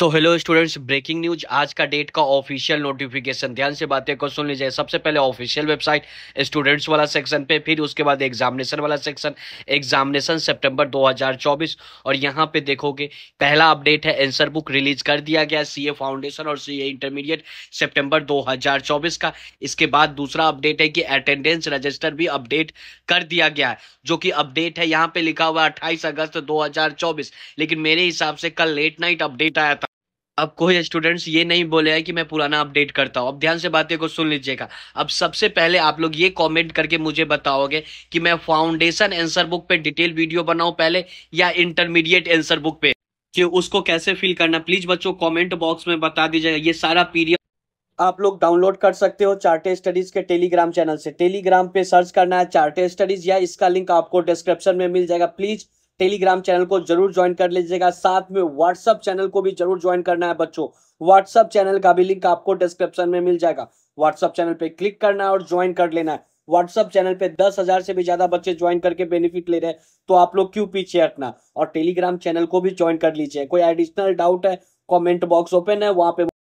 तो hello students breaking news आज का डेट का ऑफिशियल नोटिफिकेशन ध्यान से बातें को सुन लीजिए सबसे पहले ऑफिशियल वेबसाइट स्टूडेंट्स वाला सेक्शन पे फिर उसके बाद एग्जामिनेशन वाला सेक्शन एग्जामिनेशन सितंबर 2024 और यहाँ पे देखोगे पहला अपडेट है आंसर बुक रिलीज कर दिया गया सी फाउंडेशन और सी इंटरमीडिएट सेप्टेम्बर दो का इसके बाद दूसरा अपडेट है कि अटेंडेंस रजिस्टर भी अपडेट कर दिया गया है जो कि अपडेट है यहाँ पे लिखा हुआ अट्ठाईस अगस्त दो लेकिन मेरे हिसाब से कल लेट नाइट अपडेट आया था अब कोई स्टूडेंट्स ये नहीं बोले है कि मैं पुराना अपडेट करता हूँ अब ध्यान से बातें को सुन लीजिएगा अब सबसे पहले आप लोग ये कमेंट करके मुझे बताओगे कि मैं फाउंडेशन आंसर बुक पे डिटेल वीडियो बनाऊँ पहले या इंटरमीडिएट आंसर बुक पे कि उसको कैसे फिल करना प्लीज बच्चों कॉमेंट बॉक्स में बता दीजिएगा ये सारा पीरियड आप लोग डाउनलोड कर सकते हो चार्टे स्टडीज के टेलीग्राम चैनल से टेलीग्राम पे सर्च करना है चार्टे स्टडीज या इसका लिंक आपको डिस्क्रिप्शन में मिल जाएगा प्लीज़ टेलीग्राम चैनल को जरूर ज्वाइन कर लीजिएगा साथ में व्हाट्सअप चैनल को भी जरूर ज्वाइन करना है बच्चों व्हाट्सअप चैनल का भी लिंक आपको डिस्क्रिप्शन में मिल जाएगा व्हाट्सअप चैनल पे क्लिक करना है और ज्वाइन कर लेना है व्हाट्सअप चैनल पे दस हजार से भी ज्यादा बच्चे ज्वाइन करके बेनिफिट ले रहे हैं तो आप लोग क्यों पीछे हटना और टेलीग्राम चैनल को भी ज्वाइन कर लीजिए कोई एडिशनल डाउट है कॉमेंट बॉक्स ओपन है वहां पे